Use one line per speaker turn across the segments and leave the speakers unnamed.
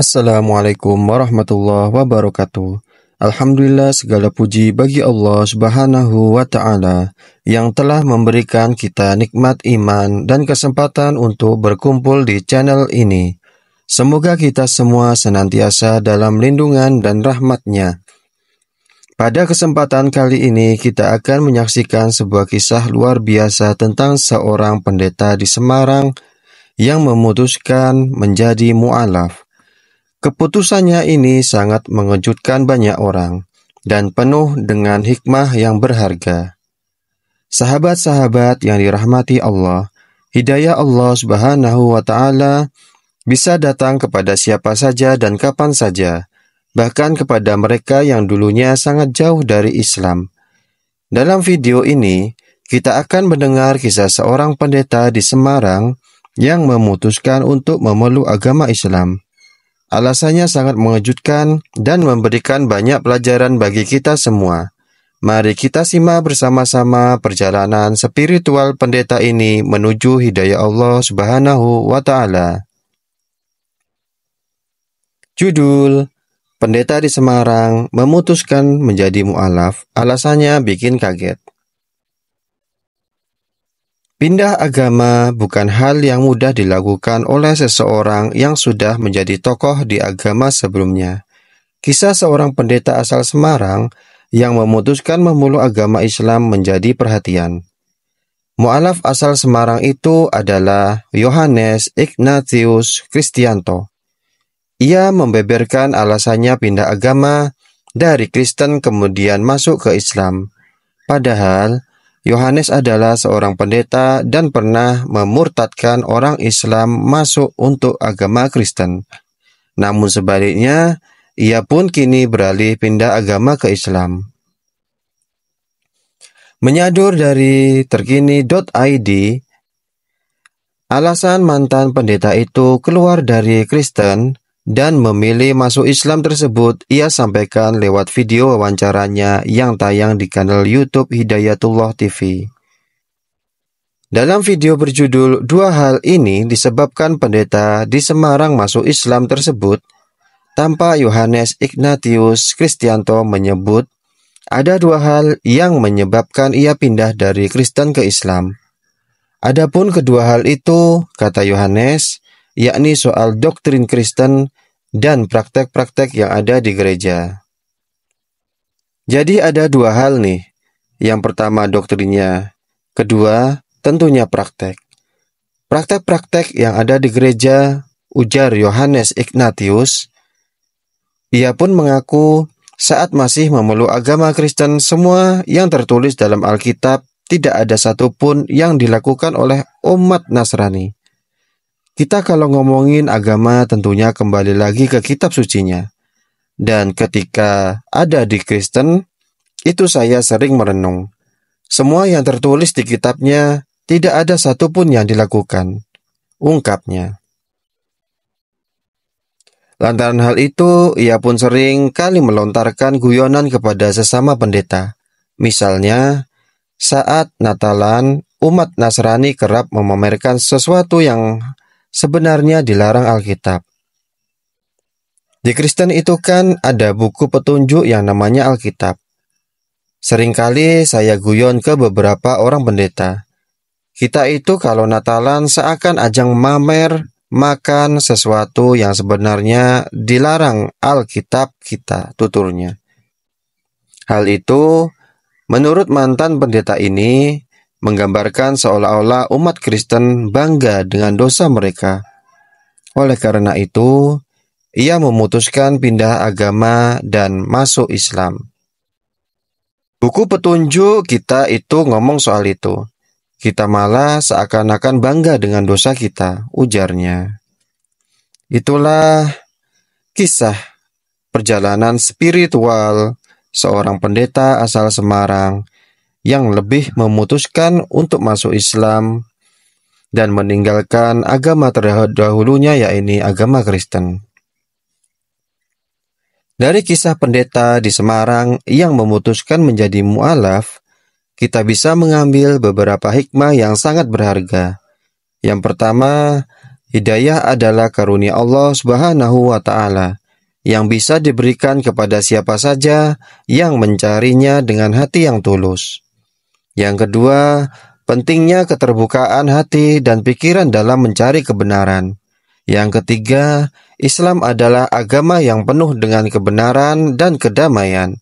Assalamualaikum warahmatullahi wabarakatuh. Alhamdulillah segala puji bagi Allah Subhanahu wa taala yang telah memberikan kita nikmat iman dan kesempatan untuk berkumpul di channel ini. Semoga kita semua senantiasa dalam lindungan dan rahmatnya. Pada kesempatan kali ini kita akan menyaksikan sebuah kisah luar biasa tentang seorang pendeta di Semarang yang memutuskan menjadi mu'alaf. Keputusannya ini sangat mengejutkan banyak orang dan penuh dengan hikmah yang berharga. Sahabat-sahabat yang dirahmati Allah, hidayah Allah Subhanahu wa taala bisa datang kepada siapa saja dan kapan saja, bahkan kepada mereka yang dulunya sangat jauh dari Islam. Dalam video ini, kita akan mendengar kisah seorang pendeta di Semarang yang memutuskan untuk memeluk agama Islam. Alasannya sangat mengejutkan dan memberikan banyak pelajaran bagi kita semua. Mari kita simak bersama-sama perjalanan spiritual pendeta ini menuju hidayah Allah Subhanahu wa taala. Judul Pendeta di Semarang memutuskan menjadi mualaf, alasannya bikin kaget. Pindah agama bukan hal yang mudah dilakukan oleh seseorang yang sudah menjadi tokoh di agama sebelumnya. Kisah seorang pendeta asal Semarang yang memutuskan memuluh agama Islam menjadi perhatian. Mu'alaf asal Semarang itu adalah Yohanes Ignatius Kristianto. Ia membeberkan alasannya pindah agama dari Kristen kemudian masuk ke Islam. Padahal, Yohanes adalah seorang pendeta dan pernah memurtadkan orang Islam masuk untuk agama Kristen. Namun sebaliknya, ia pun kini beralih pindah agama ke Islam. Menyadur dari terkini.id, alasan mantan pendeta itu keluar dari Kristen dan memilih masuk Islam tersebut ia sampaikan lewat video wawancaranya yang tayang di kanal YouTube Hidayatullah TV. Dalam video berjudul Dua Hal Ini Disebabkan Pendeta di Semarang Masuk Islam tersebut, tanpa Yohanes Ignatius Kristianto menyebut, ada dua hal yang menyebabkan ia pindah dari Kristen ke Islam. Adapun kedua hal itu, kata Yohanes, yakni soal doktrin Kristen dan praktek-praktek yang ada di gereja. Jadi ada dua hal nih. Yang pertama doktrinnya, kedua tentunya praktek. Praktek-praktek yang ada di gereja, ujar Yohanes Ignatius, ia pun mengaku saat masih memeluk agama Kristen semua yang tertulis dalam Alkitab tidak ada satupun yang dilakukan oleh umat Nasrani. Kita kalau ngomongin agama tentunya kembali lagi ke kitab sucinya. Dan ketika ada di Kristen, itu saya sering merenung. Semua yang tertulis di kitabnya tidak ada satupun yang dilakukan, ungkapnya. Lantaran hal itu, ia pun sering kali melontarkan guyonan kepada sesama pendeta. Misalnya, saat Natalan, umat Nasrani kerap memamerkan sesuatu yang sebenarnya dilarang Alkitab. Di Kristen itu kan ada buku petunjuk yang namanya Alkitab. Seringkali saya guyon ke beberapa orang pendeta. Kita itu kalau Natalan seakan ajang mamer makan sesuatu yang sebenarnya dilarang Alkitab kita, tuturnya. Hal itu, menurut mantan pendeta ini, menggambarkan seolah-olah umat Kristen bangga dengan dosa mereka. Oleh karena itu, ia memutuskan pindah agama dan masuk Islam. Buku petunjuk kita itu ngomong soal itu. Kita malah seakan-akan bangga dengan dosa kita, ujarnya. Itulah kisah perjalanan spiritual seorang pendeta asal Semarang yang lebih memutuskan untuk masuk Islam dan meninggalkan agama terdahulunya yakni agama Kristen. Dari kisah pendeta di Semarang yang memutuskan menjadi mualaf, kita bisa mengambil beberapa hikmah yang sangat berharga. Yang pertama, hidayah adalah karunia Allah Subhanahu wa taala yang bisa diberikan kepada siapa saja yang mencarinya dengan hati yang tulus. Yang kedua, pentingnya keterbukaan hati dan pikiran dalam mencari kebenaran. Yang ketiga, Islam adalah agama yang penuh dengan kebenaran dan kedamaian,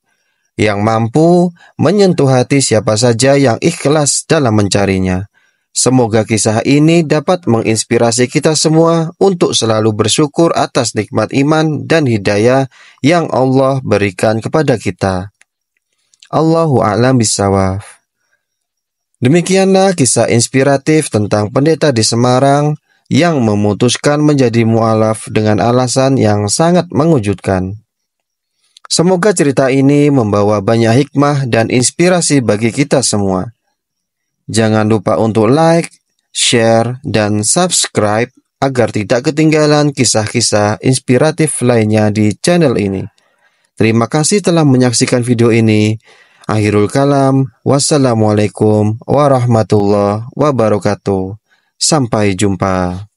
yang mampu menyentuh hati siapa saja yang ikhlas dalam mencarinya. Semoga kisah ini dapat menginspirasi kita semua untuk selalu bersyukur atas nikmat iman dan hidayah yang Allah berikan kepada kita. Allahu a'lam Demikianlah kisah inspiratif tentang pendeta di Semarang yang memutuskan menjadi mualaf dengan alasan yang sangat mengejutkan. Semoga cerita ini membawa banyak hikmah dan inspirasi bagi kita semua. Jangan lupa untuk like, share, dan subscribe agar tidak ketinggalan kisah-kisah inspiratif lainnya di channel ini. Terima kasih telah menyaksikan video ini. Akhirul kalam, wassalamualaikum warahmatullahi wabarakatuh. Sampai jumpa.